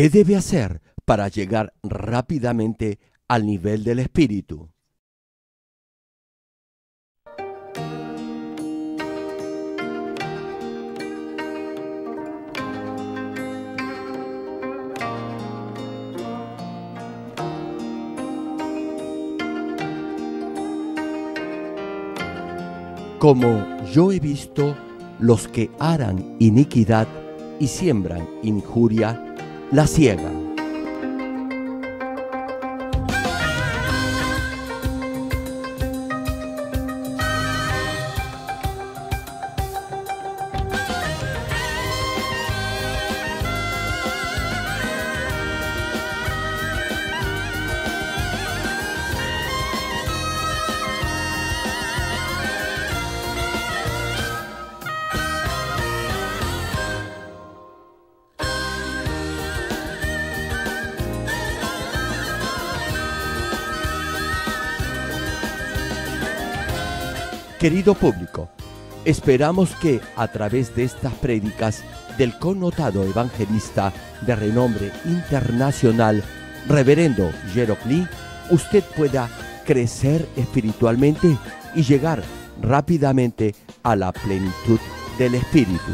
¿Qué debe hacer para llegar rápidamente al nivel del espíritu? Como yo he visto, los que aran iniquidad y siembran injuria, la ciega. Querido público, esperamos que a través de estas prédicas del connotado evangelista de renombre internacional, Reverendo Jerop Lee, usted pueda crecer espiritualmente y llegar rápidamente a la plenitud del Espíritu.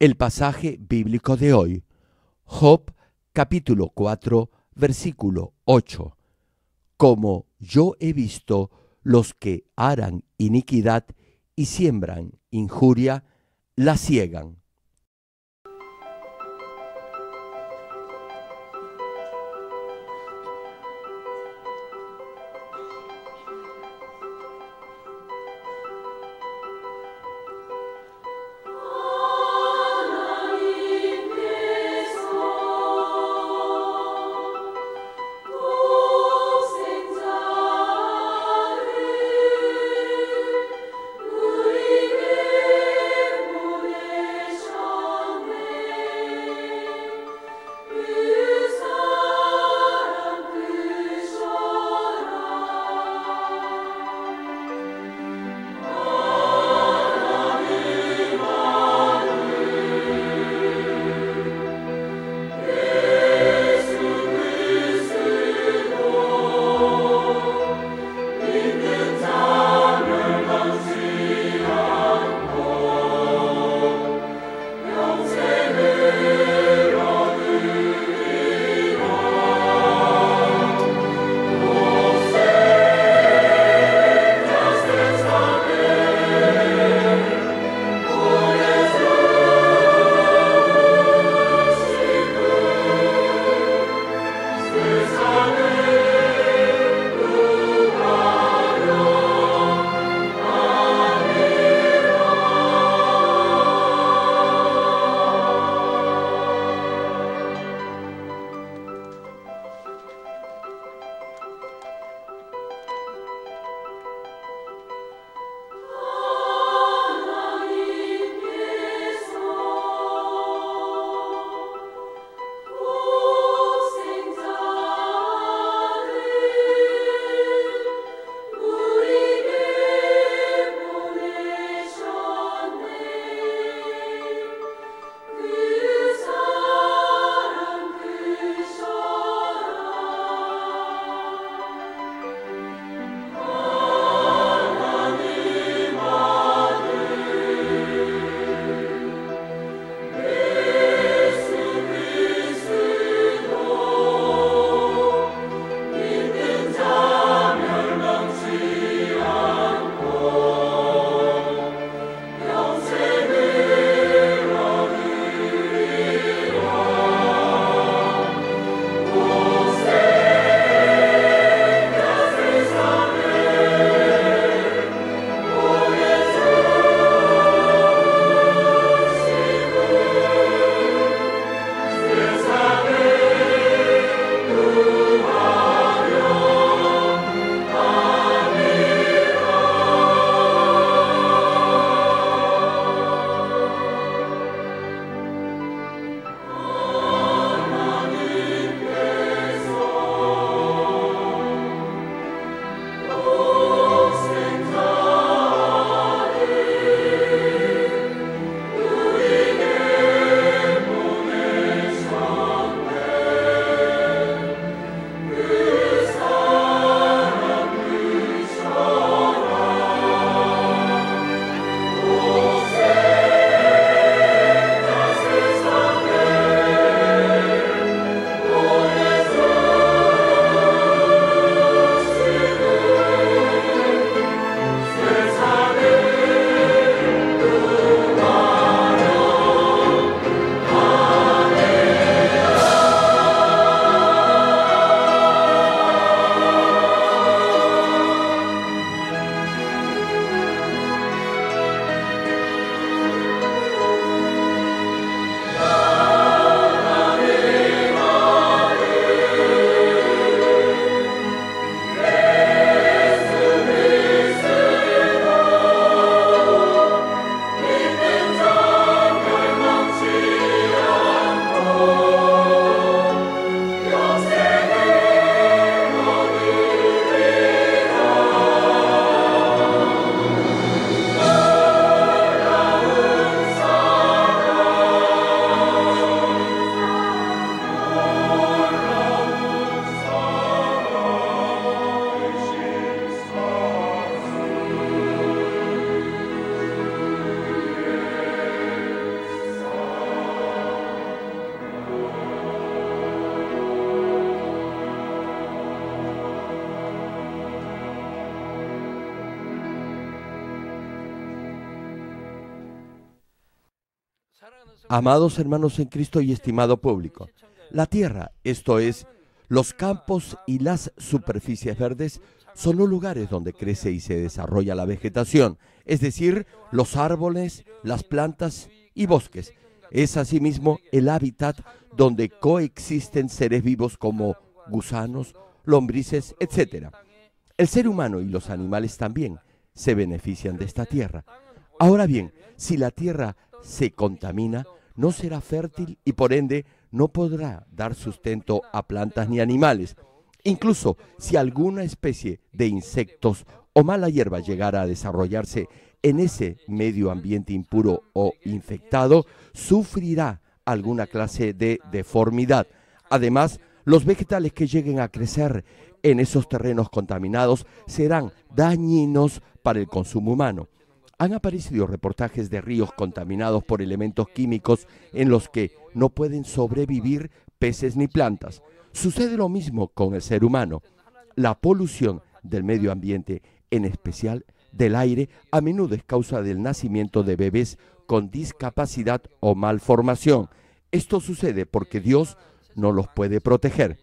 el pasaje bíblico de hoy, Job capítulo 4, versículo 8. Como yo he visto, los que harán iniquidad y siembran injuria, la ciegan. Amados hermanos en Cristo y estimado público, la tierra, esto es, los campos y las superficies verdes, son los lugares donde crece y se desarrolla la vegetación, es decir, los árboles, las plantas y bosques. Es asimismo el hábitat donde coexisten seres vivos como gusanos, lombrices, etc. El ser humano y los animales también se benefician de esta tierra. Ahora bien, si la tierra se contamina, no será fértil y por ende no podrá dar sustento a plantas ni animales. Incluso si alguna especie de insectos o mala hierba llegara a desarrollarse en ese medio ambiente impuro o infectado, sufrirá alguna clase de deformidad. Además, los vegetales que lleguen a crecer en esos terrenos contaminados serán dañinos para el consumo humano. Han aparecido reportajes de ríos contaminados por elementos químicos en los que no pueden sobrevivir peces ni plantas. Sucede lo mismo con el ser humano. La polución del medio ambiente, en especial del aire, a menudo es causa del nacimiento de bebés con discapacidad o malformación. Esto sucede porque Dios no los puede proteger.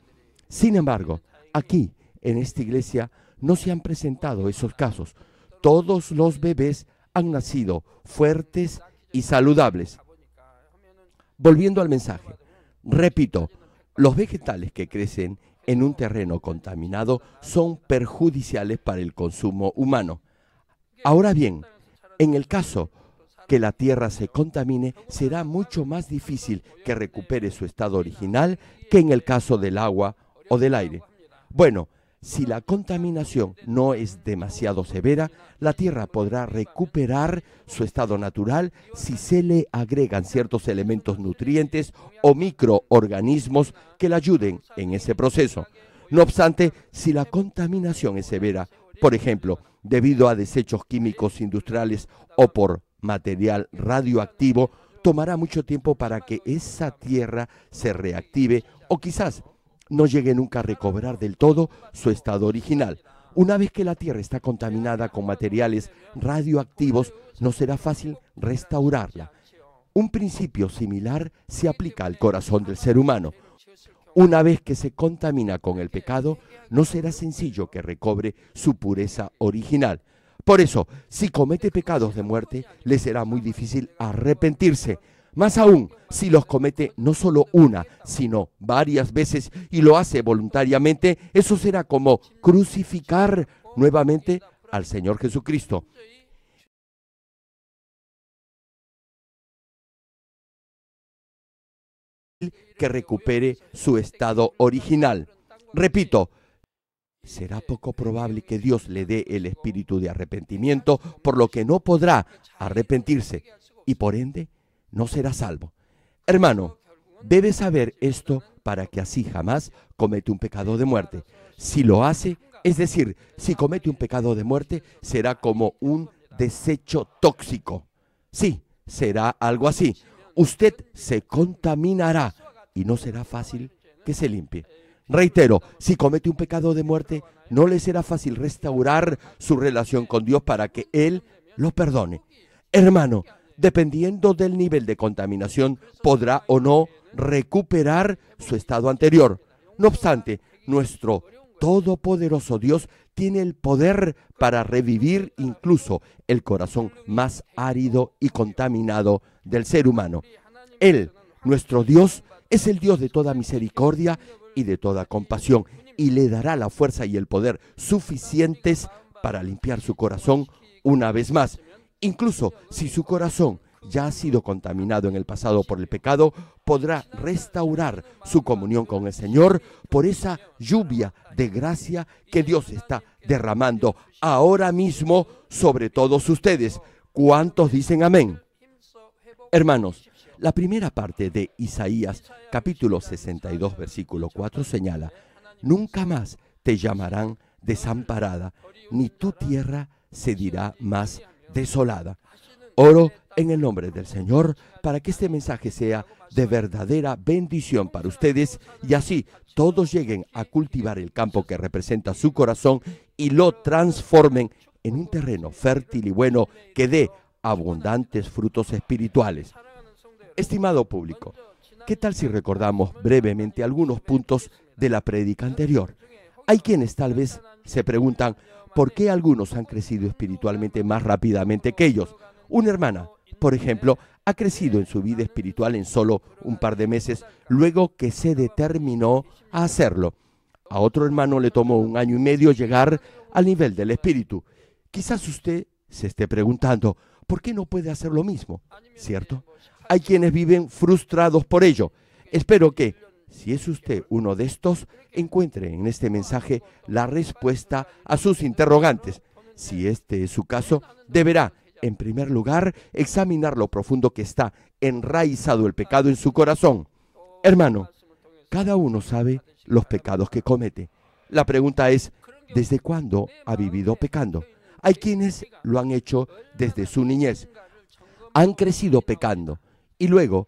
Sin embargo, aquí, en esta iglesia, no se han presentado esos casos. Todos los bebés han nacido fuertes y saludables. Volviendo al mensaje, repito, los vegetales que crecen en un terreno contaminado son perjudiciales para el consumo humano. Ahora bien, en el caso que la tierra se contamine, será mucho más difícil que recupere su estado original que en el caso del agua o del aire. Bueno, si la contaminación no es demasiado severa, la Tierra podrá recuperar su estado natural si se le agregan ciertos elementos nutrientes o microorganismos que la ayuden en ese proceso. No obstante, si la contaminación es severa, por ejemplo, debido a desechos químicos industriales o por material radioactivo, tomará mucho tiempo para que esa tierra se reactive o quizás no llegue nunca a recobrar del todo su estado original. Una vez que la Tierra está contaminada con materiales radioactivos, no será fácil restaurarla. Un principio similar se aplica al corazón del ser humano. Una vez que se contamina con el pecado, no será sencillo que recobre su pureza original. Por eso, si comete pecados de muerte, le será muy difícil arrepentirse, más aún, si los comete no solo una, sino varias veces y lo hace voluntariamente, eso será como crucificar nuevamente al Señor Jesucristo. que recupere su estado original. Repito, será poco probable que Dios le dé el espíritu de arrepentimiento, por lo que no podrá arrepentirse y por ende no será salvo. Hermano, debe saber esto para que así jamás comete un pecado de muerte. Si lo hace, es decir, si comete un pecado de muerte, será como un desecho tóxico. Sí, será algo así. Usted se contaminará y no será fácil que se limpie. Reitero, si comete un pecado de muerte, no le será fácil restaurar su relación con Dios para que Él lo perdone. Hermano, dependiendo del nivel de contaminación, podrá o no recuperar su estado anterior. No obstante, nuestro Todopoderoso Dios tiene el poder para revivir incluso el corazón más árido y contaminado del ser humano. Él, nuestro Dios, es el Dios de toda misericordia y de toda compasión, y le dará la fuerza y el poder suficientes para limpiar su corazón una vez más Incluso si su corazón ya ha sido contaminado en el pasado por el pecado, podrá restaurar su comunión con el Señor por esa lluvia de gracia que Dios está derramando ahora mismo sobre todos ustedes. ¿Cuántos dicen amén? Hermanos, la primera parte de Isaías capítulo 62 versículo 4 señala, nunca más te llamarán desamparada, ni tu tierra se dirá más desolada. Oro en el nombre del Señor para que este mensaje sea de verdadera bendición para ustedes y así todos lleguen a cultivar el campo que representa su corazón y lo transformen en un terreno fértil y bueno que dé abundantes frutos espirituales. Estimado público, ¿qué tal si recordamos brevemente algunos puntos de la prédica anterior? Hay quienes tal vez se preguntan, por qué algunos han crecido espiritualmente más rápidamente que ellos. Una hermana, por ejemplo, ha crecido en su vida espiritual en solo un par de meses luego que se determinó a hacerlo. A otro hermano le tomó un año y medio llegar al nivel del espíritu. Quizás usted se esté preguntando, ¿por qué no puede hacer lo mismo? ¿Cierto? Hay quienes viven frustrados por ello. Espero que si es usted uno de estos, encuentre en este mensaje la respuesta a sus interrogantes. Si este es su caso, deberá, en primer lugar, examinar lo profundo que está enraizado el pecado en su corazón. Hermano, cada uno sabe los pecados que comete. La pregunta es, ¿desde cuándo ha vivido pecando? Hay quienes lo han hecho desde su niñez. Han crecido pecando y luego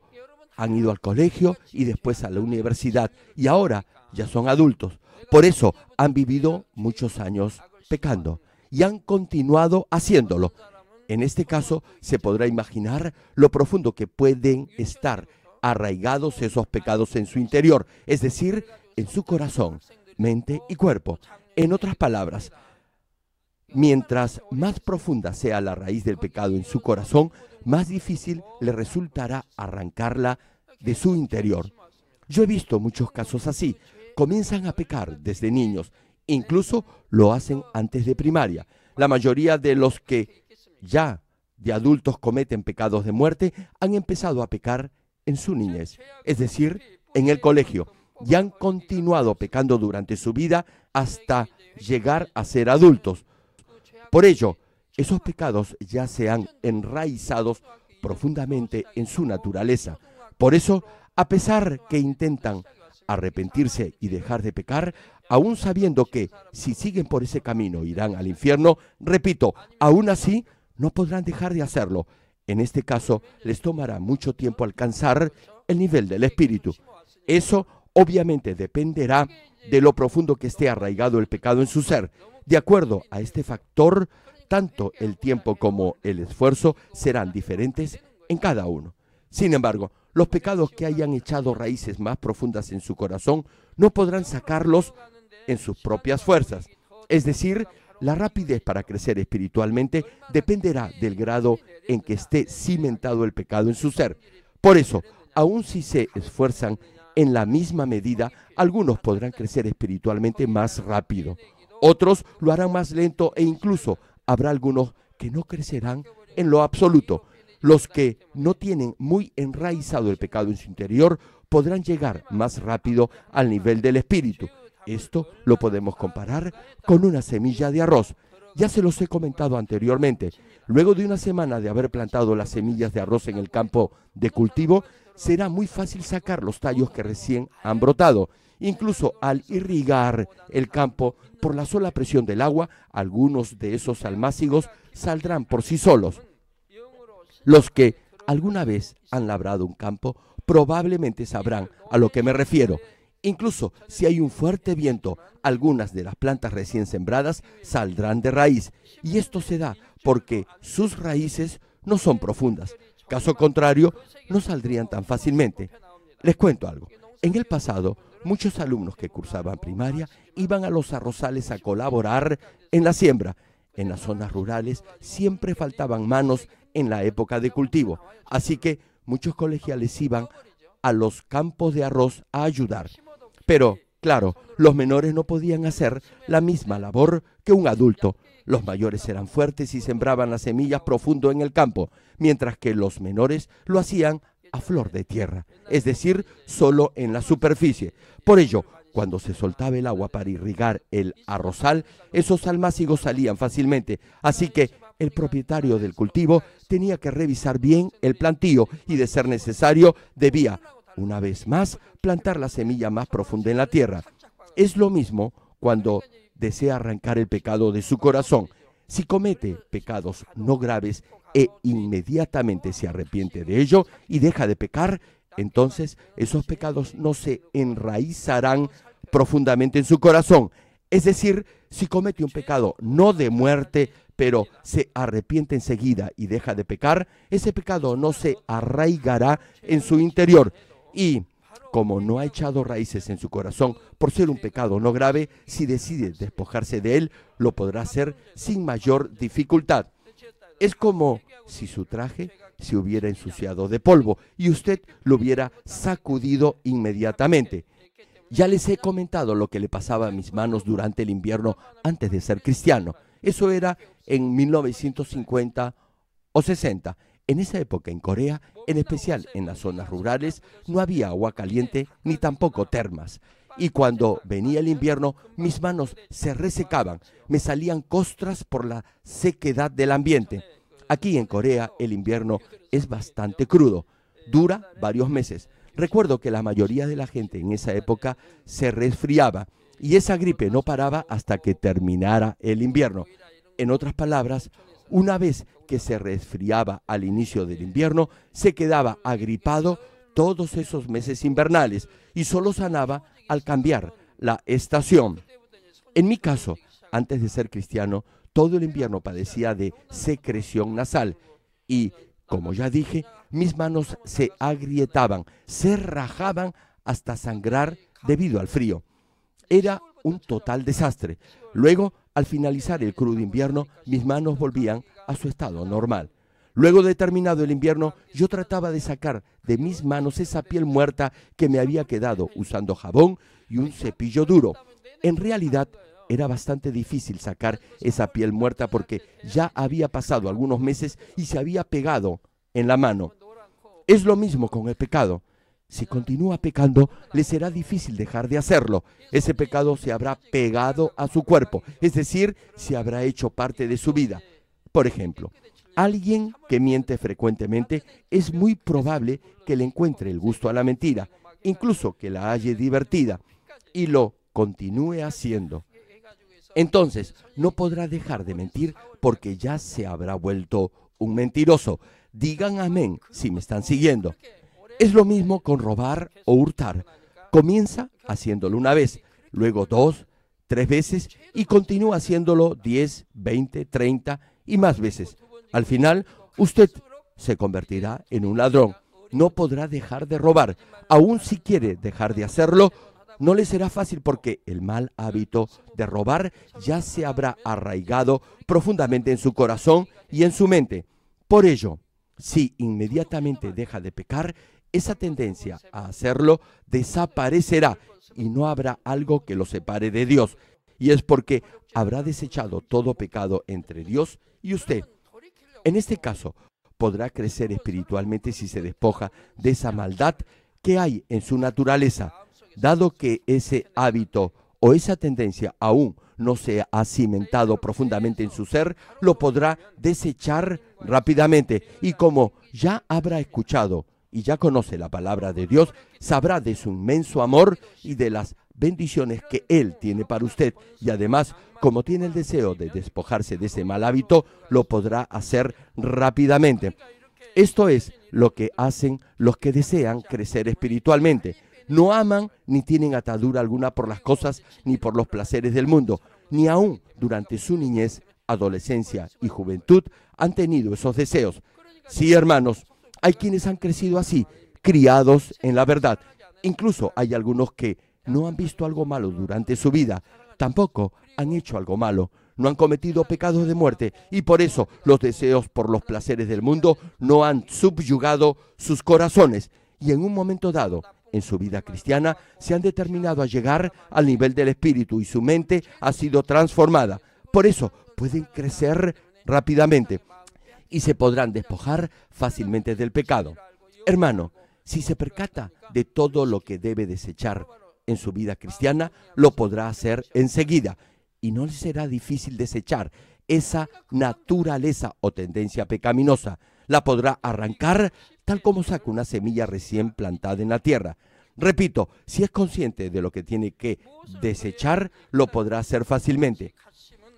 han ido al colegio y después a la universidad y ahora ya son adultos. Por eso han vivido muchos años pecando y han continuado haciéndolo. En este caso se podrá imaginar lo profundo que pueden estar arraigados esos pecados en su interior, es decir, en su corazón, mente y cuerpo. En otras palabras, Mientras más profunda sea la raíz del pecado en su corazón, más difícil le resultará arrancarla de su interior. Yo he visto muchos casos así. Comienzan a pecar desde niños, incluso lo hacen antes de primaria. La mayoría de los que ya de adultos cometen pecados de muerte han empezado a pecar en su niñez, es decir, en el colegio, y han continuado pecando durante su vida hasta llegar a ser adultos. Por ello, esos pecados ya se han enraizado profundamente en su naturaleza. Por eso, a pesar que intentan arrepentirse y dejar de pecar, aún sabiendo que si siguen por ese camino irán al infierno, repito, aún así no podrán dejar de hacerlo. En este caso, les tomará mucho tiempo alcanzar el nivel del espíritu. Eso obviamente dependerá de lo profundo que esté arraigado el pecado en su ser. De acuerdo a este factor, tanto el tiempo como el esfuerzo serán diferentes en cada uno. Sin embargo, los pecados que hayan echado raíces más profundas en su corazón no podrán sacarlos en sus propias fuerzas. Es decir, la rapidez para crecer espiritualmente dependerá del grado en que esté cimentado el pecado en su ser. Por eso, aun si se esfuerzan en la misma medida, algunos podrán crecer espiritualmente más rápido. Otros lo harán más lento e incluso habrá algunos que no crecerán en lo absoluto. Los que no tienen muy enraizado el pecado en su interior podrán llegar más rápido al nivel del espíritu. Esto lo podemos comparar con una semilla de arroz. Ya se los he comentado anteriormente. Luego de una semana de haber plantado las semillas de arroz en el campo de cultivo, será muy fácil sacar los tallos que recién han brotado. Incluso al irrigar el campo por la sola presión del agua, algunos de esos almácigos saldrán por sí solos. Los que alguna vez han labrado un campo probablemente sabrán a lo que me refiero. Incluso si hay un fuerte viento, algunas de las plantas recién sembradas saldrán de raíz. Y esto se da porque sus raíces no son profundas. Caso contrario, no saldrían tan fácilmente. Les cuento algo. En el pasado, Muchos alumnos que cursaban primaria iban a los arrozales a colaborar en la siembra. En las zonas rurales siempre faltaban manos en la época de cultivo, así que muchos colegiales iban a los campos de arroz a ayudar. Pero, claro, los menores no podían hacer la misma labor que un adulto. Los mayores eran fuertes y sembraban las semillas profundo en el campo, mientras que los menores lo hacían a flor de tierra, es decir, solo en la superficie. Por ello, cuando se soltaba el agua para irrigar el arrozal, esos almácigos salían fácilmente, así que el propietario del cultivo tenía que revisar bien el plantío y de ser necesario debía, una vez más, plantar la semilla más profunda en la tierra. Es lo mismo cuando desea arrancar el pecado de su corazón. Si comete pecados no graves e inmediatamente se arrepiente de ello y deja de pecar, entonces esos pecados no se enraizarán profundamente en su corazón. Es decir, si comete un pecado no de muerte, pero se arrepiente enseguida y deja de pecar, ese pecado no se arraigará en su interior. Y como no ha echado raíces en su corazón por ser un pecado no grave, si decide despojarse de él, lo podrá hacer sin mayor dificultad. Es como si su traje se hubiera ensuciado de polvo y usted lo hubiera sacudido inmediatamente. Ya les he comentado lo que le pasaba a mis manos durante el invierno antes de ser cristiano. Eso era en 1950 o 60. En esa época en Corea, en especial en las zonas rurales, no había agua caliente ni tampoco termas y cuando venía el invierno mis manos se resecaban, me salían costras por la sequedad del ambiente. Aquí en Corea el invierno es bastante crudo, dura varios meses. Recuerdo que la mayoría de la gente en esa época se resfriaba y esa gripe no paraba hasta que terminara el invierno. En otras palabras, una vez que se resfriaba al inicio del invierno, se quedaba agripado todos esos meses invernales y solo sanaba al cambiar la estación. En mi caso, antes de ser cristiano, todo el invierno padecía de secreción nasal y, como ya dije, mis manos se agrietaban, se rajaban hasta sangrar debido al frío. Era un total desastre. Luego, al finalizar el crudo invierno, mis manos volvían a su estado normal. Luego de terminado el invierno, yo trataba de sacar de mis manos esa piel muerta que me había quedado usando jabón y un cepillo duro. En realidad, era bastante difícil sacar esa piel muerta porque ya había pasado algunos meses y se había pegado en la mano. Es lo mismo con el pecado. Si continúa pecando, le será difícil dejar de hacerlo. Ese pecado se habrá pegado a su cuerpo, es decir, se habrá hecho parte de su vida. Por ejemplo, Alguien que miente frecuentemente es muy probable que le encuentre el gusto a la mentira, incluso que la halle divertida, y lo continúe haciendo. Entonces, no podrá dejar de mentir porque ya se habrá vuelto un mentiroso. Digan amén si me están siguiendo. Es lo mismo con robar o hurtar. Comienza haciéndolo una vez, luego dos, tres veces y continúa haciéndolo diez, veinte, treinta y más veces. Al final, usted se convertirá en un ladrón. No podrá dejar de robar. Aun si quiere dejar de hacerlo, no le será fácil porque el mal hábito de robar ya se habrá arraigado profundamente en su corazón y en su mente. Por ello, si inmediatamente deja de pecar, esa tendencia a hacerlo desaparecerá y no habrá algo que lo separe de Dios. Y es porque habrá desechado todo pecado entre Dios y usted. En este caso, podrá crecer espiritualmente si se despoja de esa maldad que hay en su naturaleza, dado que ese hábito o esa tendencia aún no se ha cimentado profundamente en su ser, lo podrá desechar rápidamente. Y como ya habrá escuchado y ya conoce la palabra de Dios, sabrá de su inmenso amor y de las bendiciones que Él tiene para usted. Y además como tiene el deseo de despojarse de ese mal hábito, lo podrá hacer rápidamente. Esto es lo que hacen los que desean crecer espiritualmente. No aman ni tienen atadura alguna por las cosas ni por los placeres del mundo, ni aún durante su niñez, adolescencia y juventud han tenido esos deseos. Sí, hermanos, hay quienes han crecido así, criados en la verdad. Incluso hay algunos que no han visto algo malo durante su vida, tampoco han hecho algo malo, no han cometido pecados de muerte y por eso los deseos por los placeres del mundo no han subyugado sus corazones y en un momento dado en su vida cristiana se han determinado a llegar al nivel del espíritu y su mente ha sido transformada. Por eso pueden crecer rápidamente y se podrán despojar fácilmente del pecado. Hermano, si se percata de todo lo que debe desechar en su vida cristiana, lo podrá hacer enseguida y no le será difícil desechar esa naturaleza o tendencia pecaminosa. La podrá arrancar tal como saca una semilla recién plantada en la tierra. Repito, si es consciente de lo que tiene que desechar, lo podrá hacer fácilmente.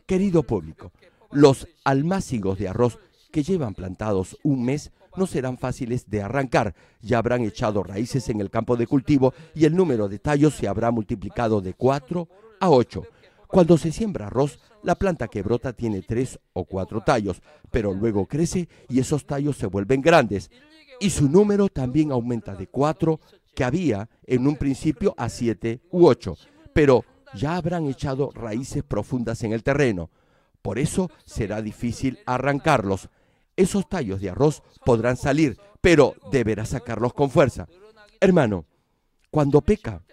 Querido público, los almácigos de arroz que llevan plantados un mes no serán fáciles de arrancar. Ya habrán echado raíces en el campo de cultivo y el número de tallos se habrá multiplicado de 4 a 8. Cuando se siembra arroz, la planta que brota tiene tres o cuatro tallos, pero luego crece y esos tallos se vuelven grandes. Y su número también aumenta de cuatro que había en un principio a siete u ocho, pero ya habrán echado raíces profundas en el terreno. Por eso será difícil arrancarlos. Esos tallos de arroz podrán salir, pero deberá sacarlos con fuerza. Hermano, cuando peca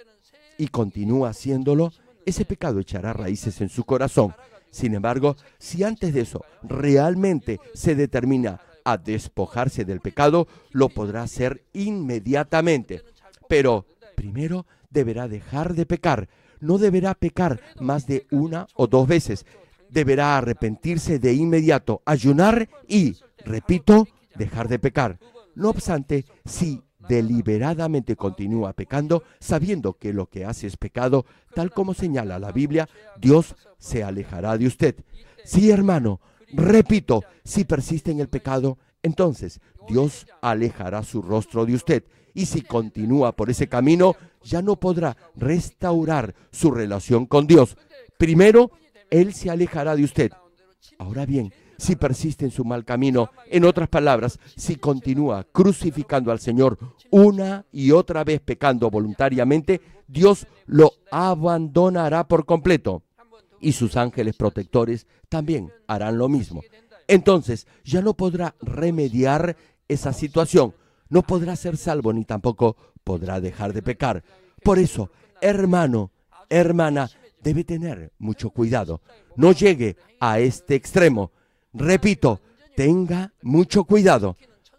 y continúa haciéndolo, ese pecado echará raíces en su corazón. Sin embargo, si antes de eso realmente se determina a despojarse del pecado, lo podrá hacer inmediatamente. Pero primero deberá dejar de pecar. No deberá pecar más de una o dos veces. Deberá arrepentirse de inmediato, ayunar y, repito, dejar de pecar. No obstante, si deliberadamente continúa pecando, sabiendo que lo que hace es pecado, tal como señala la Biblia, Dios se alejará de usted. Sí, hermano, repito, si persiste en el pecado, entonces Dios alejará su rostro de usted. Y si continúa por ese camino, ya no podrá restaurar su relación con Dios. Primero, Él se alejará de usted. Ahora bien, si persiste en su mal camino. En otras palabras, si continúa crucificando al Señor una y otra vez pecando voluntariamente, Dios lo abandonará por completo y sus ángeles protectores también harán lo mismo. Entonces ya no podrá remediar esa situación, no podrá ser salvo ni tampoco podrá dejar de pecar. Por eso, hermano, hermana, debe tener mucho cuidado. No llegue a este extremo. Repito, tenga mucho cuidado.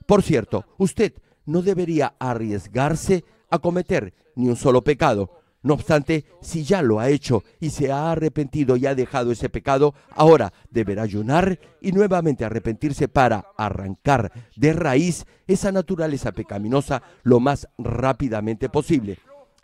Por cierto, usted no debería arriesgarse a cometer ni un solo pecado. No obstante, si ya lo ha hecho y se ha arrepentido y ha dejado ese pecado, ahora deberá ayunar y nuevamente arrepentirse para arrancar de raíz esa naturaleza pecaminosa lo más rápidamente posible.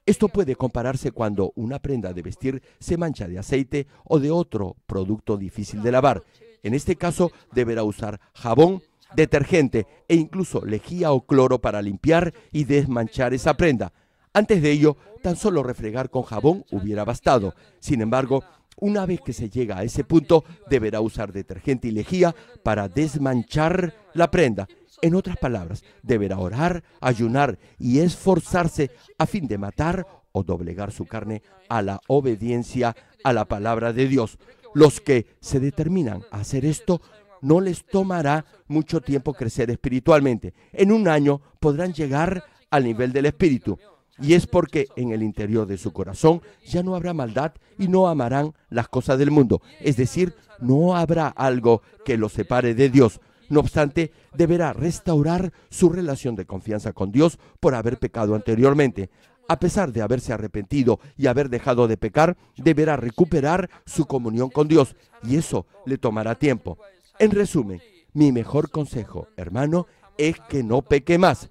Esto puede compararse cuando una prenda de vestir se mancha de aceite o de otro producto difícil de lavar. En este caso, deberá usar jabón, detergente e incluso lejía o cloro para limpiar y desmanchar esa prenda. Antes de ello, tan solo refregar con jabón hubiera bastado. Sin embargo, una vez que se llega a ese punto, deberá usar detergente y lejía para desmanchar la prenda. En otras palabras, deberá orar, ayunar y esforzarse a fin de matar o doblegar su carne a la obediencia a la palabra de Dios. Los que se determinan a hacer esto no les tomará mucho tiempo crecer espiritualmente. En un año podrán llegar al nivel del espíritu. Y es porque en el interior de su corazón ya no habrá maldad y no amarán las cosas del mundo. Es decir, no habrá algo que los separe de Dios. No obstante, deberá restaurar su relación de confianza con Dios por haber pecado anteriormente a pesar de haberse arrepentido y haber dejado de pecar, deberá recuperar su comunión con Dios y eso le tomará tiempo. En resumen, mi mejor consejo, hermano, es que no peque más.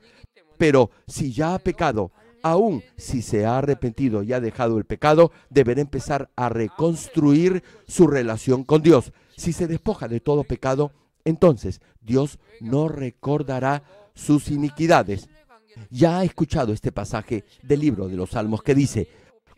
Pero si ya ha pecado, aún si se ha arrepentido y ha dejado el pecado, deberá empezar a reconstruir su relación con Dios. Si se despoja de todo pecado, entonces Dios no recordará sus iniquidades ya ha escuchado este pasaje del libro de los Salmos que dice,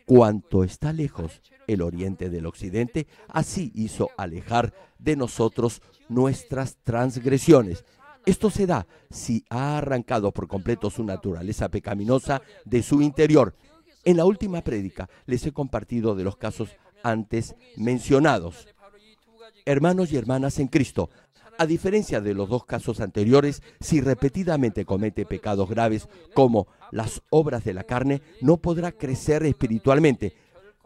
cuanto está lejos el oriente del occidente, así hizo alejar de nosotros nuestras transgresiones. Esto se da si ha arrancado por completo su naturaleza pecaminosa de su interior. En la última prédica les he compartido de los casos antes mencionados. Hermanos y hermanas en Cristo, a diferencia de los dos casos anteriores, si repetidamente comete pecados graves como las obras de la carne, no podrá crecer espiritualmente,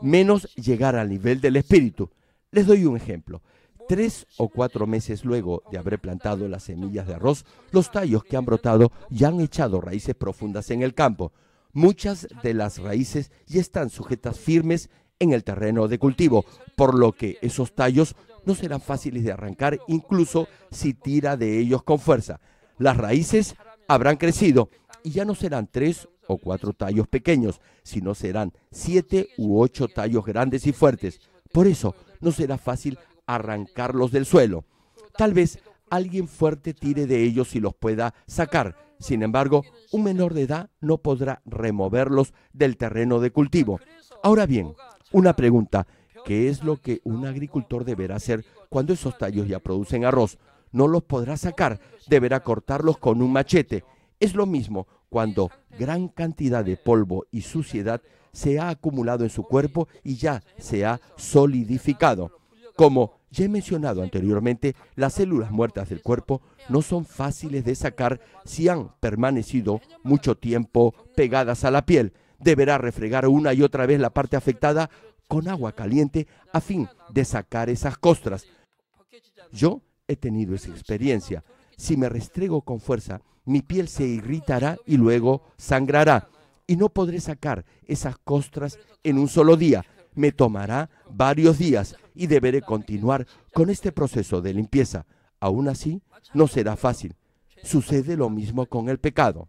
menos llegar al nivel del espíritu. Les doy un ejemplo. Tres o cuatro meses luego de haber plantado las semillas de arroz, los tallos que han brotado ya han echado raíces profundas en el campo. Muchas de las raíces ya están sujetas firmes en el terreno de cultivo, por lo que esos tallos no serán fáciles de arrancar incluso si tira de ellos con fuerza. Las raíces habrán crecido y ya no serán tres o cuatro tallos pequeños, sino serán siete u ocho tallos grandes y fuertes. Por eso no será fácil arrancarlos del suelo. Tal vez alguien fuerte tire de ellos y los pueda sacar. Sin embargo, un menor de edad no podrá removerlos del terreno de cultivo. Ahora bien, una pregunta. Qué es lo que un agricultor deberá hacer cuando esos tallos ya producen arroz. No los podrá sacar, deberá cortarlos con un machete. Es lo mismo cuando gran cantidad de polvo y suciedad se ha acumulado en su cuerpo y ya se ha solidificado. Como ya he mencionado anteriormente, las células muertas del cuerpo no son fáciles de sacar si han permanecido mucho tiempo pegadas a la piel. Deberá refregar una y otra vez la parte afectada con agua caliente a fin de sacar esas costras. Yo he tenido esa experiencia. Si me restrego con fuerza, mi piel se irritará y luego sangrará. Y no podré sacar esas costras en un solo día. Me tomará varios días y deberé continuar con este proceso de limpieza. Aún así, no será fácil. Sucede lo mismo con el pecado.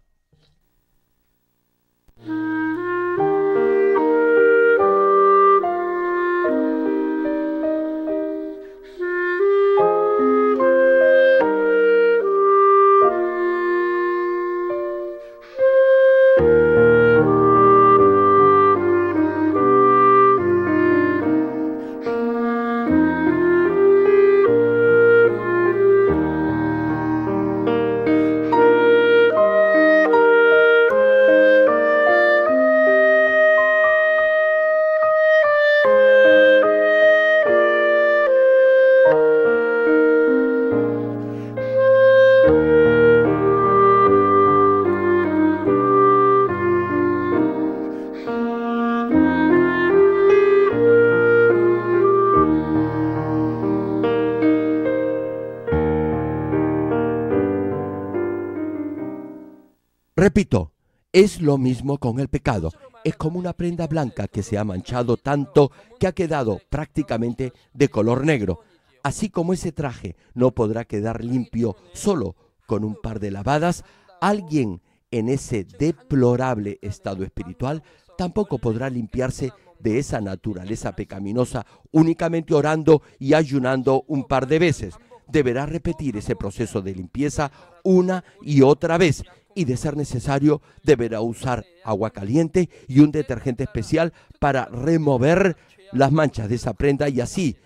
Repito, es lo mismo con el pecado. Es como una prenda blanca que se ha manchado tanto que ha quedado prácticamente de color negro. Así como ese traje no podrá quedar limpio solo con un par de lavadas, alguien en ese deplorable estado espiritual tampoco podrá limpiarse de esa naturaleza pecaminosa únicamente orando y ayunando un par de veces. Deberá repetir ese proceso de limpieza una y otra vez y de ser necesario deberá usar agua caliente y un detergente especial para remover las manchas de esa prenda y así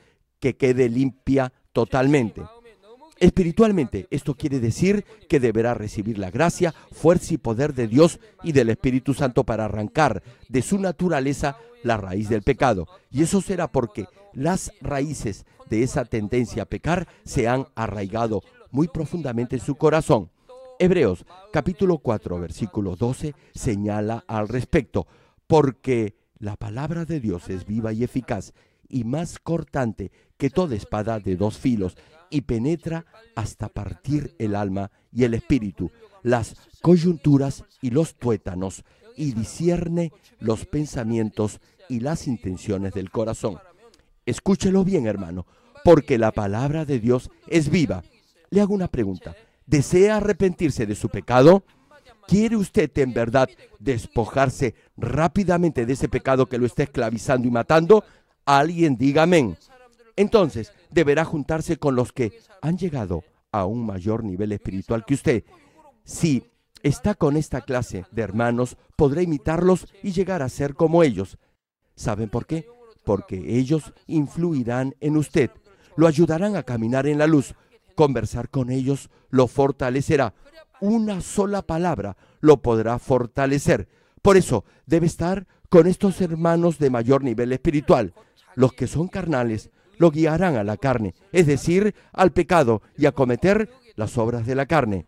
que quede limpia totalmente. Espiritualmente, esto quiere decir que deberá recibir la gracia, fuerza y poder de Dios y del Espíritu Santo para arrancar de su naturaleza la raíz del pecado. Y eso será porque las raíces de esa tendencia a pecar se han arraigado muy profundamente en su corazón. Hebreos capítulo 4, versículo 12 señala al respecto, porque la palabra de Dios es viva y eficaz y más cortante que toda espada de dos filos y penetra hasta partir el alma y el espíritu, las coyunturas y los tuétanos y discierne los pensamientos y las intenciones del corazón. Escúchelo bien, hermano, porque la palabra de Dios es viva. Le hago una pregunta desea arrepentirse de su pecado, ¿quiere usted en verdad despojarse rápidamente de ese pecado que lo está esclavizando y matando? Alguien diga amén. Entonces, deberá juntarse con los que han llegado a un mayor nivel espiritual que usted. Si está con esta clase de hermanos, podrá imitarlos y llegar a ser como ellos. ¿Saben por qué? Porque ellos influirán en usted, lo ayudarán a caminar en la luz, Conversar con ellos lo fortalecerá. Una sola palabra lo podrá fortalecer. Por eso debe estar con estos hermanos de mayor nivel espiritual. Los que son carnales lo guiarán a la carne, es decir, al pecado y a cometer las obras de la carne.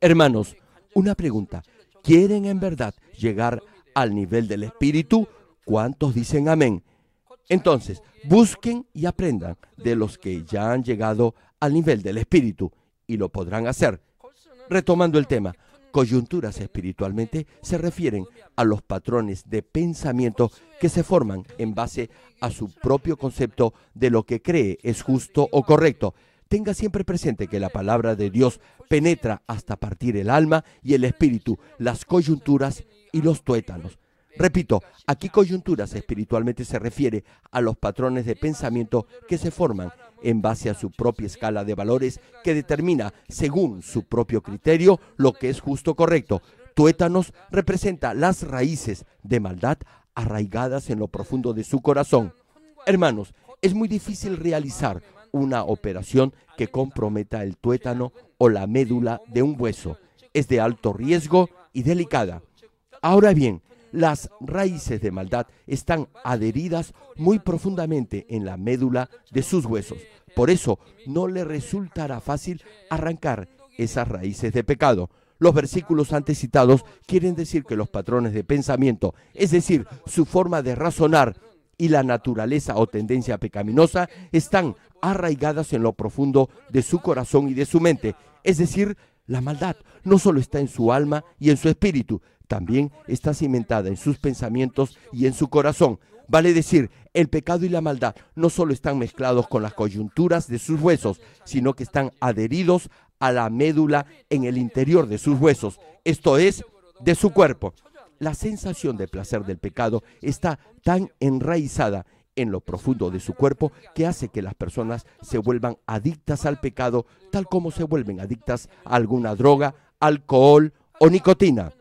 Hermanos, una pregunta. ¿Quieren en verdad llegar al nivel del Espíritu? ¿Cuántos dicen amén? Entonces, busquen y aprendan de los que ya han llegado nivel del espíritu y lo podrán hacer. Retomando el tema, coyunturas espiritualmente se refieren a los patrones de pensamiento que se forman en base a su propio concepto de lo que cree es justo o correcto. Tenga siempre presente que la palabra de Dios penetra hasta partir el alma y el espíritu, las coyunturas y los tuétanos. Repito, aquí coyunturas espiritualmente se refiere a los patrones de pensamiento que se forman en base a su propia escala de valores que determina, según su propio criterio, lo que es justo correcto. Tuétanos representa las raíces de maldad arraigadas en lo profundo de su corazón. Hermanos, es muy difícil realizar una operación que comprometa el tuétano o la médula de un hueso. Es de alto riesgo y delicada. Ahora bien, las raíces de maldad están adheridas muy profundamente en la médula de sus huesos. Por eso no le resultará fácil arrancar esas raíces de pecado. Los versículos antes citados quieren decir que los patrones de pensamiento, es decir, su forma de razonar y la naturaleza o tendencia pecaminosa, están arraigadas en lo profundo de su corazón y de su mente. Es decir, la maldad no solo está en su alma y en su espíritu, también está cimentada en sus pensamientos y en su corazón. Vale decir, el pecado y la maldad no solo están mezclados con las coyunturas de sus huesos, sino que están adheridos a la médula en el interior de sus huesos, esto es, de su cuerpo. La sensación de placer del pecado está tan enraizada en lo profundo de su cuerpo que hace que las personas se vuelvan adictas al pecado, tal como se vuelven adictas a alguna droga, alcohol o nicotina.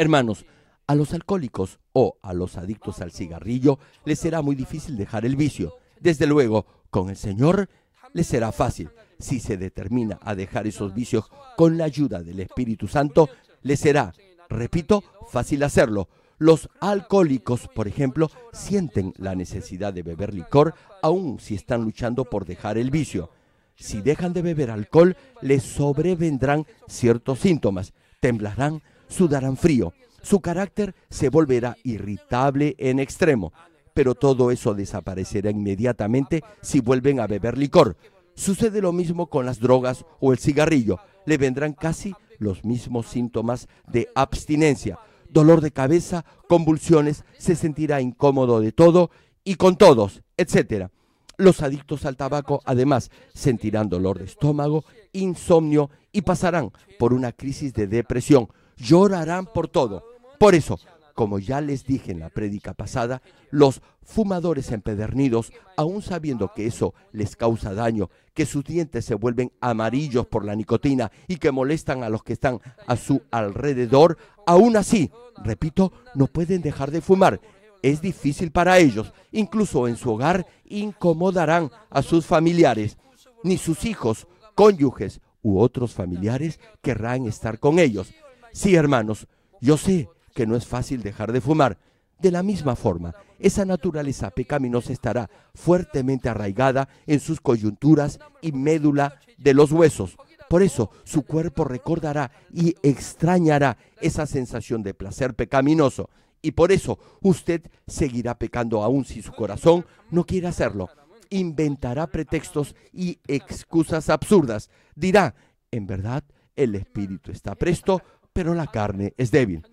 Hermanos, a los alcohólicos o a los adictos al cigarrillo les será muy difícil dejar el vicio. Desde luego, con el Señor les será fácil. Si se determina a dejar esos vicios con la ayuda del Espíritu Santo, les será, repito, fácil hacerlo. Los alcohólicos, por ejemplo, sienten la necesidad de beber licor aun si están luchando por dejar el vicio. Si dejan de beber alcohol, les sobrevendrán ciertos síntomas. Temblarán, sudarán frío, su carácter se volverá irritable en extremo, pero todo eso desaparecerá inmediatamente si vuelven a beber licor. Sucede lo mismo con las drogas o el cigarrillo, le vendrán casi los mismos síntomas de abstinencia, dolor de cabeza, convulsiones, se sentirá incómodo de todo y con todos, etc. Los adictos al tabaco además sentirán dolor de estómago, insomnio y pasarán por una crisis de depresión, llorarán por todo. Por eso, como ya les dije en la prédica pasada, los fumadores empedernidos, aun sabiendo que eso les causa daño, que sus dientes se vuelven amarillos por la nicotina y que molestan a los que están a su alrededor, aún así, repito, no pueden dejar de fumar. Es difícil para ellos, incluso en su hogar incomodarán a sus familiares, ni sus hijos, cónyuges u otros familiares querrán estar con ellos. Sí, hermanos, yo sé que no es fácil dejar de fumar. De la misma forma, esa naturaleza pecaminosa estará fuertemente arraigada en sus coyunturas y médula de los huesos. Por eso, su cuerpo recordará y extrañará esa sensación de placer pecaminoso. Y por eso, usted seguirá pecando aún si su corazón no quiere hacerlo. Inventará pretextos y excusas absurdas. Dirá, en verdad, el espíritu está presto, pero la carne es débil.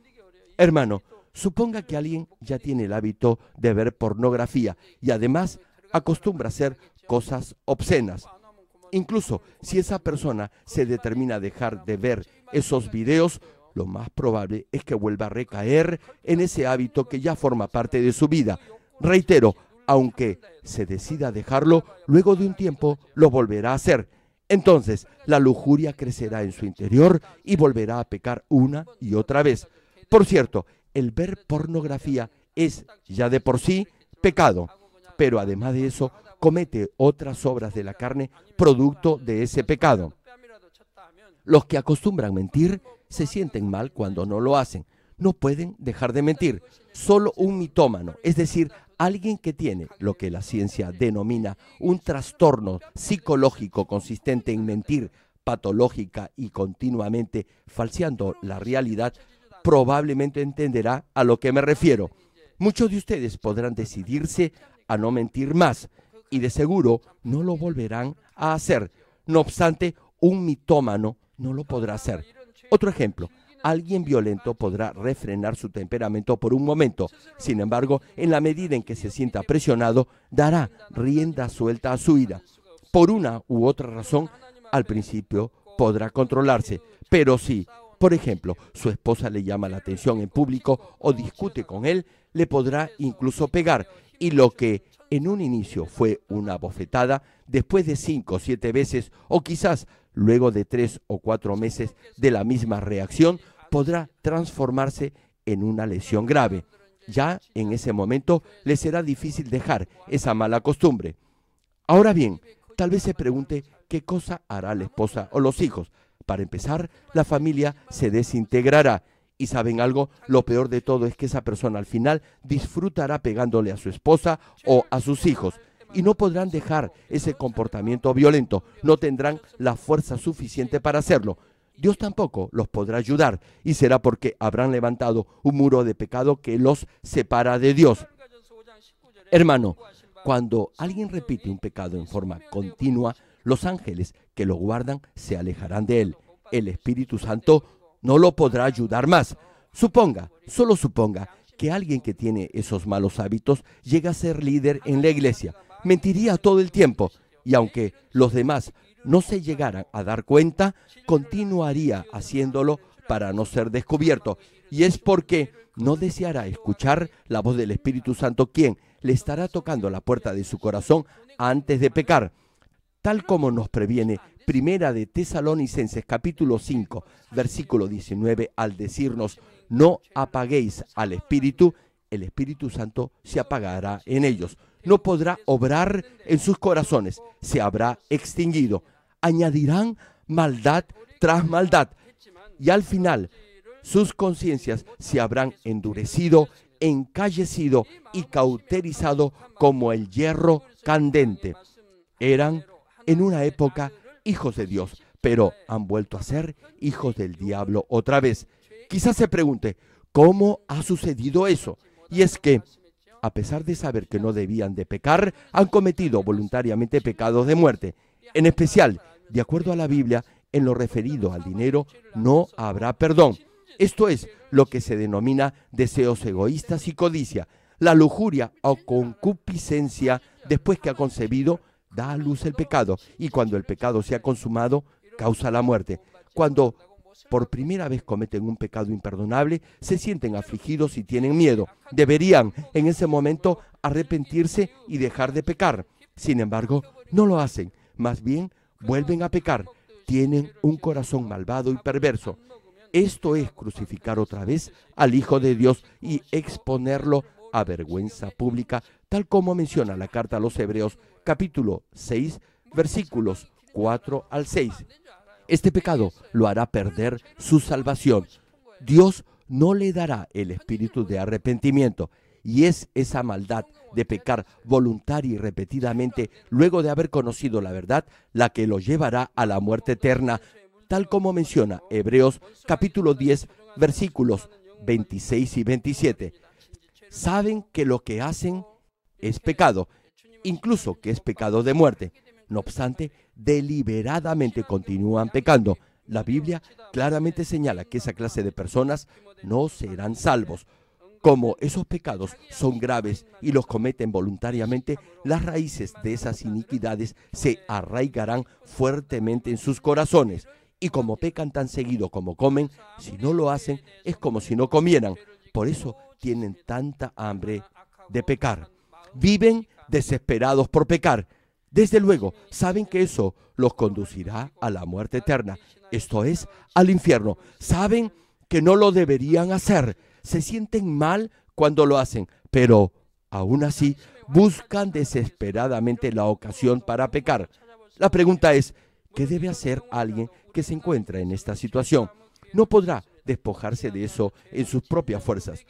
Hermano, suponga que alguien ya tiene el hábito de ver pornografía y además acostumbra a hacer cosas obscenas. Incluso si esa persona se determina a dejar de ver esos videos, lo más probable es que vuelva a recaer en ese hábito que ya forma parte de su vida. Reitero, aunque se decida dejarlo, luego de un tiempo lo volverá a hacer. Entonces la lujuria crecerá en su interior y volverá a pecar una y otra vez. Por cierto, el ver pornografía es ya de por sí pecado, pero además de eso comete otras obras de la carne producto de ese pecado. Los que acostumbran mentir se sienten mal cuando no lo hacen. No pueden dejar de mentir. Solo un mitómano, es decir, Alguien que tiene lo que la ciencia denomina un trastorno psicológico consistente en mentir patológica y continuamente falseando la realidad, probablemente entenderá a lo que me refiero. Muchos de ustedes podrán decidirse a no mentir más y de seguro no lo volverán a hacer. No obstante, un mitómano no lo podrá hacer. Otro ejemplo, alguien violento podrá refrenar su temperamento por un momento. Sin embargo, en la medida en que se sienta presionado, dará rienda suelta a su ira. Por una u otra razón, al principio podrá controlarse, pero si, por ejemplo, su esposa le llama la atención en público o discute con él, le podrá incluso pegar. Y lo que en un inicio fue una bofetada, después de cinco o siete veces, o quizás luego de tres o cuatro meses de la misma reacción, podrá transformarse en una lesión grave. Ya en ese momento le será difícil dejar esa mala costumbre. Ahora bien, tal vez se pregunte qué cosa hará la esposa o los hijos. Para empezar, la familia se desintegrará. Y saben algo, lo peor de todo es que esa persona al final disfrutará pegándole a su esposa o a sus hijos y no podrán dejar ese comportamiento violento, no tendrán la fuerza suficiente para hacerlo. Dios tampoco los podrá ayudar y será porque habrán levantado un muro de pecado que los separa de Dios. Hermano, cuando alguien repite un pecado en forma continua, los ángeles que lo guardan se alejarán de él. El Espíritu Santo no lo podrá ayudar más. Suponga, solo suponga, que alguien que tiene esos malos hábitos llega a ser líder en la iglesia mentiría todo el tiempo y aunque los demás no se llegaran a dar cuenta, continuaría haciéndolo para no ser descubierto. Y es porque no deseará escuchar la voz del Espíritu Santo, quien le estará tocando la puerta de su corazón antes de pecar, tal como nos previene Primera de Tesalonicenses capítulo 5, versículo 19, al decirnos, no apaguéis al Espíritu, el Espíritu Santo se apagará en ellos no podrá obrar en sus corazones, se habrá extinguido. Añadirán maldad tras maldad y al final sus conciencias se habrán endurecido, encallecido y cauterizado como el hierro candente. Eran en una época hijos de Dios, pero han vuelto a ser hijos del diablo otra vez. Quizás se pregunte, ¿cómo ha sucedido eso? Y es que a pesar de saber que no debían de pecar, han cometido voluntariamente pecados de muerte. En especial, de acuerdo a la Biblia, en lo referido al dinero no habrá perdón. Esto es lo que se denomina deseos egoístas y codicia. La lujuria o concupiscencia, después que ha concebido, da a luz el pecado, y cuando el pecado se ha consumado, causa la muerte. Cuando por primera vez cometen un pecado imperdonable, se sienten afligidos y tienen miedo. Deberían en ese momento arrepentirse y dejar de pecar. Sin embargo, no lo hacen. Más bien, vuelven a pecar. Tienen un corazón malvado y perverso. Esto es crucificar otra vez al Hijo de Dios y exponerlo a vergüenza pública, tal como menciona la carta a los Hebreos capítulo 6, versículos 4 al 6. Este pecado lo hará perder su salvación. Dios no le dará el espíritu de arrepentimiento. Y es esa maldad de pecar voluntaria y repetidamente luego de haber conocido la verdad la que lo llevará a la muerte eterna, tal como menciona Hebreos capítulo 10 versículos 26 y 27. Saben que lo que hacen es pecado, incluso que es pecado de muerte. No obstante, deliberadamente continúan pecando. La Biblia claramente señala que esa clase de personas no serán salvos. Como esos pecados son graves y los cometen voluntariamente, las raíces de esas iniquidades se arraigarán fuertemente en sus corazones. Y como pecan tan seguido como comen, si no lo hacen es como si no comieran. Por eso tienen tanta hambre de pecar. Viven desesperados por pecar desde luego, saben que eso los conducirá a la muerte eterna, esto es, al infierno. Saben que no lo deberían hacer, se sienten mal cuando lo hacen, pero aún así buscan desesperadamente la ocasión para pecar. La pregunta es, ¿qué debe hacer alguien que se encuentra en esta situación? No podrá despojarse de eso en sus propias fuerzas.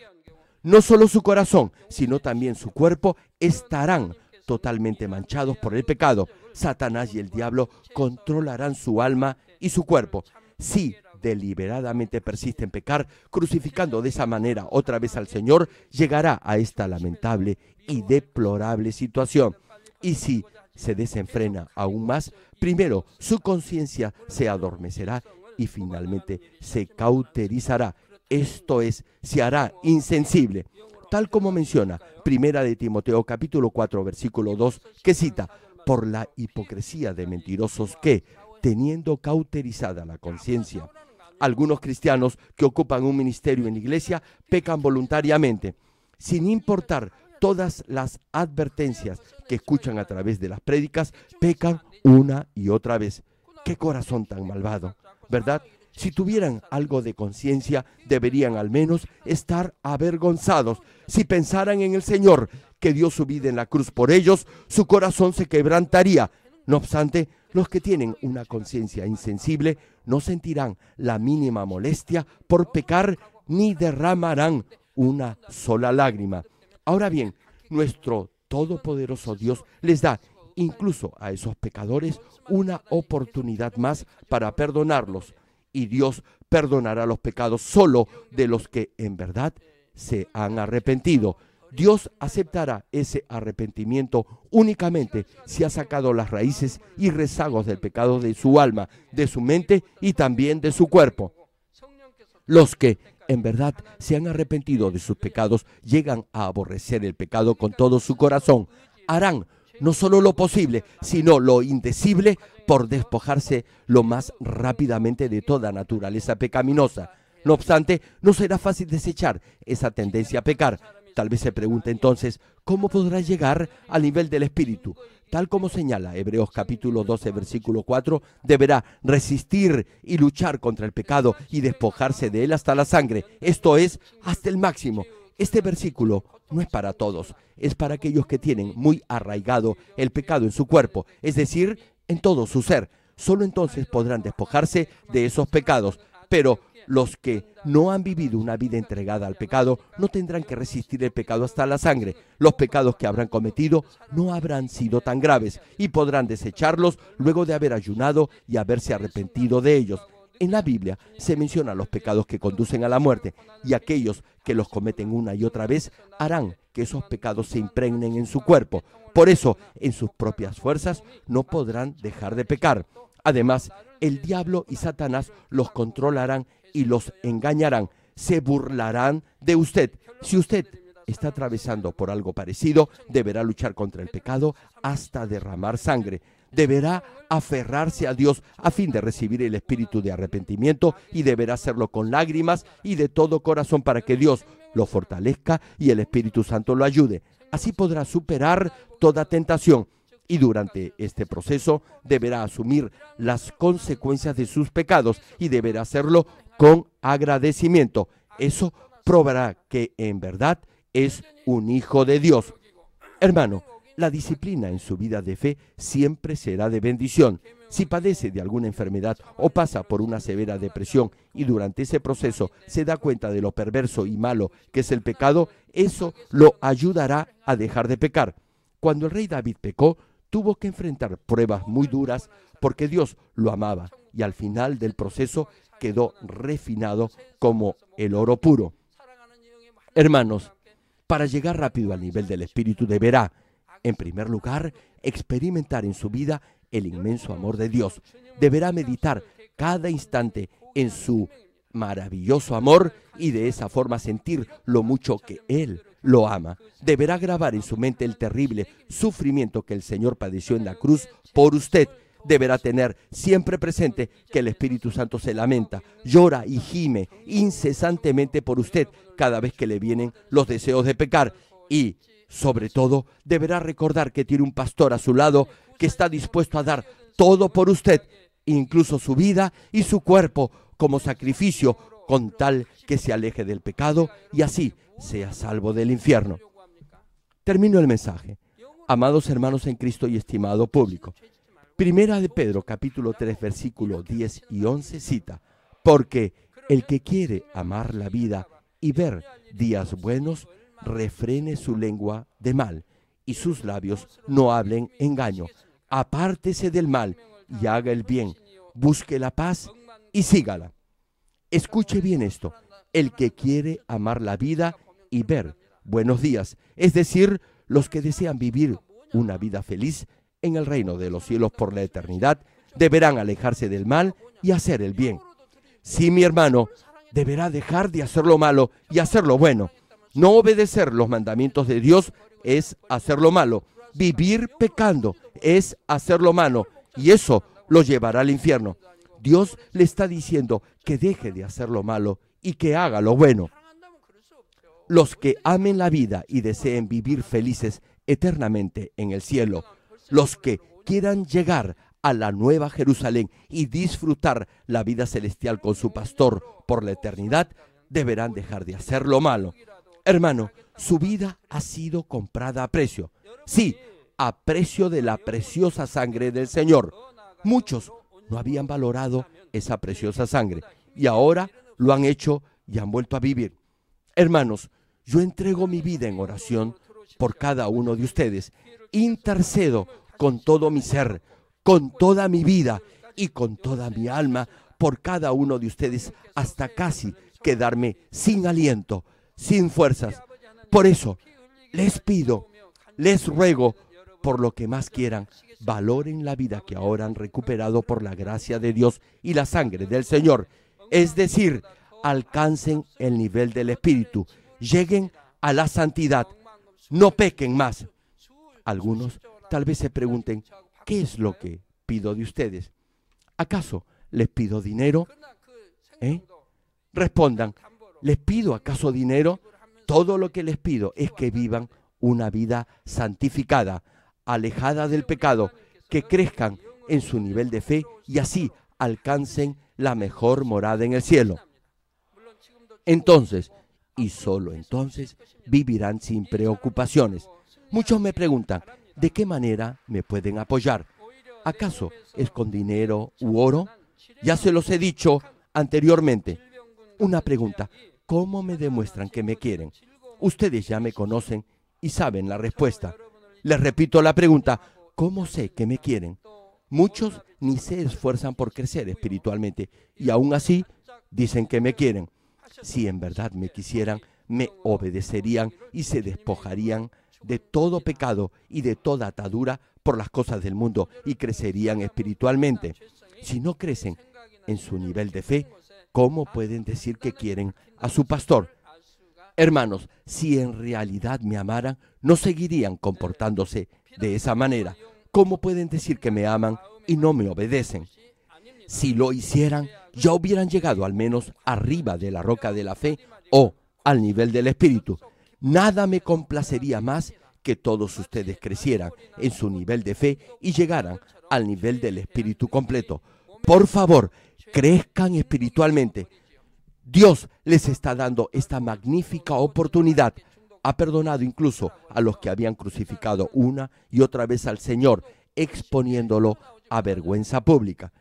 No solo su corazón, sino también su cuerpo estarán totalmente manchados por el pecado, Satanás y el diablo controlarán su alma y su cuerpo. Si deliberadamente persiste en pecar, crucificando de esa manera otra vez al Señor, llegará a esta lamentable y deplorable situación. Y si se desenfrena aún más, primero su conciencia se adormecerá y finalmente se cauterizará. Esto es, se hará insensible tal como menciona Primera de Timoteo capítulo 4 versículo 2, que cita, por la hipocresía de mentirosos que, teniendo cauterizada la conciencia, algunos cristianos que ocupan un ministerio en iglesia pecan voluntariamente, sin importar todas las advertencias que escuchan a través de las prédicas, pecan una y otra vez. Qué corazón tan malvado, ¿verdad? Si tuvieran algo de conciencia, deberían al menos estar avergonzados. Si pensaran en el Señor, que dio su vida en la cruz por ellos, su corazón se quebrantaría. No obstante, los que tienen una conciencia insensible no sentirán la mínima molestia por pecar ni derramarán una sola lágrima. Ahora bien, nuestro todopoderoso Dios les da incluso a esos pecadores una oportunidad más para perdonarlos y Dios perdonará los pecados solo de los que en verdad se han arrepentido. Dios aceptará ese arrepentimiento únicamente si ha sacado las raíces y rezagos del pecado de su alma, de su mente y también de su cuerpo. Los que en verdad se han arrepentido de sus pecados llegan a aborrecer el pecado con todo su corazón, harán no solo lo posible, sino lo indecible por despojarse lo más rápidamente de toda naturaleza pecaminosa. No obstante, no será fácil desechar esa tendencia a pecar. Tal vez se pregunte entonces, ¿cómo podrá llegar al nivel del espíritu? Tal como señala Hebreos capítulo 12, versículo 4, deberá resistir y luchar contra el pecado y despojarse de él hasta la sangre, esto es, hasta el máximo. Este versículo no es para todos, es para aquellos que tienen muy arraigado el pecado en su cuerpo, es decir, en todo su ser. Solo entonces podrán despojarse de esos pecados. Pero los que no han vivido una vida entregada al pecado no tendrán que resistir el pecado hasta la sangre. Los pecados que habrán cometido no habrán sido tan graves y podrán desecharlos luego de haber ayunado y haberse arrepentido de ellos. En la Biblia se menciona los pecados que conducen a la muerte y aquellos que los cometen una y otra vez harán que esos pecados se impregnen en su cuerpo. Por eso, en sus propias fuerzas no podrán dejar de pecar. Además, el diablo y Satanás los controlarán y los engañarán, se burlarán de usted. Si usted está atravesando por algo parecido, deberá luchar contra el pecado hasta derramar sangre deberá aferrarse a Dios a fin de recibir el espíritu de arrepentimiento y deberá hacerlo con lágrimas y de todo corazón para que Dios lo fortalezca y el Espíritu Santo lo ayude. Así podrá superar toda tentación y durante este proceso deberá asumir las consecuencias de sus pecados y deberá hacerlo con agradecimiento. Eso probará que en verdad es un hijo de Dios. Hermano, la disciplina en su vida de fe siempre será de bendición. Si padece de alguna enfermedad o pasa por una severa depresión y durante ese proceso se da cuenta de lo perverso y malo que es el pecado, eso lo ayudará a dejar de pecar. Cuando el rey David pecó, tuvo que enfrentar pruebas muy duras porque Dios lo amaba y al final del proceso quedó refinado como el oro puro. Hermanos, para llegar rápido al nivel del Espíritu deberá en primer lugar, experimentar en su vida el inmenso amor de Dios. Deberá meditar cada instante en su maravilloso amor y de esa forma sentir lo mucho que Él lo ama. Deberá grabar en su mente el terrible sufrimiento que el Señor padeció en la cruz por usted. Deberá tener siempre presente que el Espíritu Santo se lamenta, llora y gime incesantemente por usted cada vez que le vienen los deseos de pecar y sobre todo, deberá recordar que tiene un pastor a su lado que está dispuesto a dar todo por usted, incluso su vida y su cuerpo, como sacrificio, con tal que se aleje del pecado y así sea salvo del infierno. Termino el mensaje. Amados hermanos en Cristo y estimado público, Primera de Pedro, capítulo 3, versículo 10 y 11 cita, porque el que quiere amar la vida y ver días buenos, refrene su lengua de mal y sus labios no hablen engaño. Apártese del mal y haga el bien. Busque la paz y sígala. Escuche bien esto. El que quiere amar la vida y ver buenos días, es decir, los que desean vivir una vida feliz en el reino de los cielos por la eternidad, deberán alejarse del mal y hacer el bien. sí, mi hermano deberá dejar de hacer lo malo y hacer lo bueno. No obedecer los mandamientos de Dios es hacer lo malo. Vivir pecando es hacer lo malo. Y eso lo llevará al infierno. Dios le está diciendo que deje de hacer lo malo y que haga lo bueno. Los que amen la vida y deseen vivir felices eternamente en el cielo. Los que quieran llegar a la nueva Jerusalén y disfrutar la vida celestial con su pastor por la eternidad, deberán dejar de hacer lo malo Hermano, su vida ha sido comprada a precio. Sí, a precio de la preciosa sangre del Señor. Muchos no habían valorado esa preciosa sangre y ahora lo han hecho y han vuelto a vivir. Hermanos, yo entrego mi vida en oración por cada uno de ustedes. Intercedo con todo mi ser, con toda mi vida y con toda mi alma por cada uno de ustedes hasta casi quedarme sin aliento, sin fuerzas. Por eso les pido, les ruego, por lo que más quieran, valoren la vida que ahora han recuperado por la gracia de Dios y la sangre del Señor. Es decir, alcancen el nivel del Espíritu, lleguen a la santidad, no pequen más. Algunos tal vez se pregunten, ¿qué es lo que pido de ustedes? ¿Acaso les pido dinero? ¿Eh? Respondan, ¿Les pido acaso dinero? Todo lo que les pido es que vivan una vida santificada, alejada del pecado, que crezcan en su nivel de fe y así alcancen la mejor morada en el cielo. Entonces, y solo entonces, vivirán sin preocupaciones. Muchos me preguntan, ¿de qué manera me pueden apoyar? ¿Acaso es con dinero u oro? Ya se los he dicho anteriormente. Una pregunta, ¿cómo me demuestran que me quieren? Ustedes ya me conocen y saben la respuesta. Les repito la pregunta, ¿cómo sé que me quieren? Muchos ni se esfuerzan por crecer espiritualmente y aún así dicen que me quieren. Si en verdad me quisieran, me obedecerían y se despojarían de todo pecado y de toda atadura por las cosas del mundo y crecerían espiritualmente. Si no crecen en su nivel de fe, ¿Cómo pueden decir que quieren a su pastor? Hermanos, si en realidad me amaran, no seguirían comportándose de esa manera. ¿Cómo pueden decir que me aman y no me obedecen? Si lo hicieran, ya hubieran llegado al menos arriba de la roca de la fe o al nivel del Espíritu. Nada me complacería más que todos ustedes crecieran en su nivel de fe y llegaran al nivel del Espíritu completo. Por favor, crezcan espiritualmente. Dios les está dando esta magnífica oportunidad. Ha perdonado incluso a los que habían crucificado una y otra vez al Señor, exponiéndolo a vergüenza pública.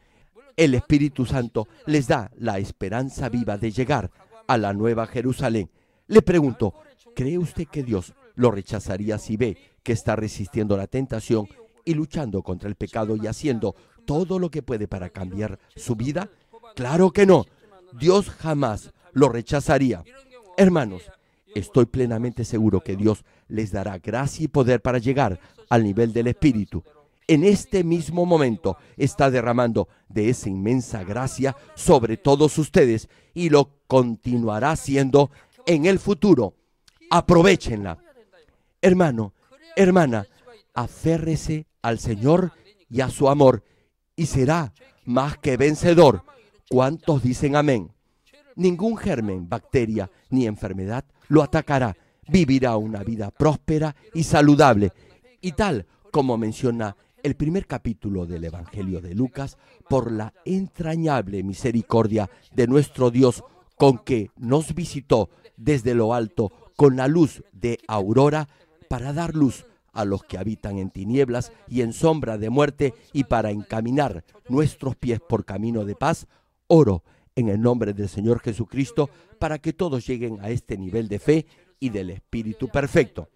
El Espíritu Santo les da la esperanza viva de llegar a la nueva Jerusalén. Le pregunto, ¿cree usted que Dios lo rechazaría si ve que está resistiendo la tentación y luchando contra el pecado y haciendo todo lo que puede para cambiar su vida? Claro que no. Dios jamás lo rechazaría. Hermanos, estoy plenamente seguro que Dios les dará gracia y poder para llegar al nivel del Espíritu. En este mismo momento está derramando de esa inmensa gracia sobre todos ustedes y lo continuará siendo en el futuro. Aprovechenla. Hermano, hermana, aférrese al Señor y a su amor y será más que vencedor. cuantos dicen amén? Ningún germen, bacteria ni enfermedad lo atacará. Vivirá una vida próspera y saludable. Y tal como menciona el primer capítulo del Evangelio de Lucas, por la entrañable misericordia de nuestro Dios con que nos visitó desde lo alto con la luz de aurora para dar luz a los que habitan en tinieblas y en sombra de muerte, y para encaminar nuestros pies por camino de paz, oro en el nombre del Señor Jesucristo para que todos lleguen a este nivel de fe y del Espíritu perfecto.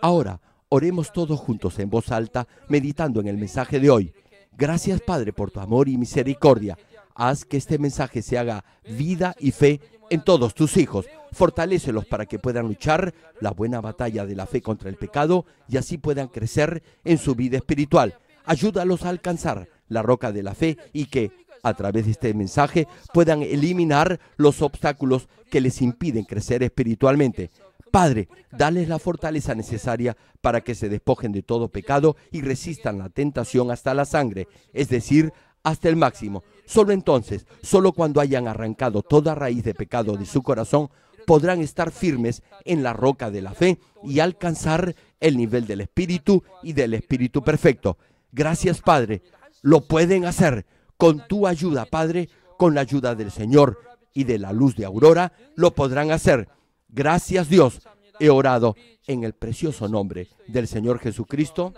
Ahora, oremos todos juntos en voz alta, meditando en el mensaje de hoy. Gracias Padre por tu amor y misericordia. Haz que este mensaje se haga vida y fe en todos tus hijos fortalécelos para que puedan luchar la buena batalla de la fe contra el pecado y así puedan crecer en su vida espiritual. Ayúdalos a alcanzar la roca de la fe y que, a través de este mensaje, puedan eliminar los obstáculos que les impiden crecer espiritualmente. Padre, dales la fortaleza necesaria para que se despojen de todo pecado y resistan la tentación hasta la sangre, es decir, hasta el máximo. Solo entonces, solo cuando hayan arrancado toda raíz de pecado de su corazón, podrán estar firmes en la roca de la fe y alcanzar el nivel del Espíritu y del Espíritu perfecto. Gracias, Padre. Lo pueden hacer con tu ayuda, Padre, con la ayuda del Señor y de la luz de Aurora, lo podrán hacer. Gracias, Dios. He orado en el precioso nombre del Señor Jesucristo.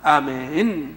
Amén.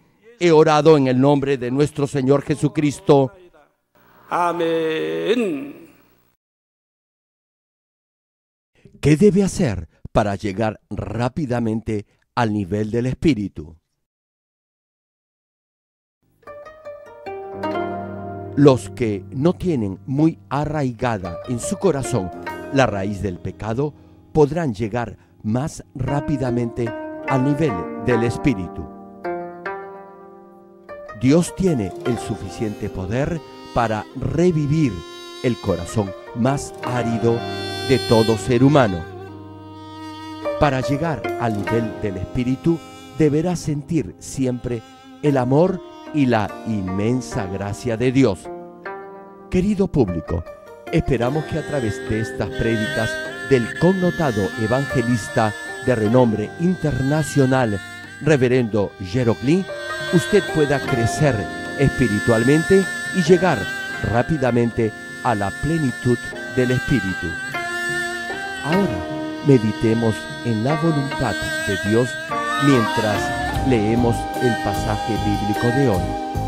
He orado en el nombre de nuestro Señor Jesucristo. Amén. ¿Qué debe hacer para llegar rápidamente al nivel del espíritu? Los que no tienen muy arraigada en su corazón la raíz del pecado podrán llegar más rápidamente al nivel del espíritu. Dios tiene el suficiente poder para revivir el corazón más árido de todo ser humano. Para llegar al nivel del Espíritu, deberá sentir siempre el amor y la inmensa gracia de Dios. Querido público, esperamos que a través de estas prédicas del connotado evangelista de renombre internacional, Reverendo Jeroclin, usted pueda crecer espiritualmente y llegar rápidamente a la plenitud del Espíritu. Ahora meditemos en la voluntad de Dios mientras leemos el pasaje bíblico de hoy.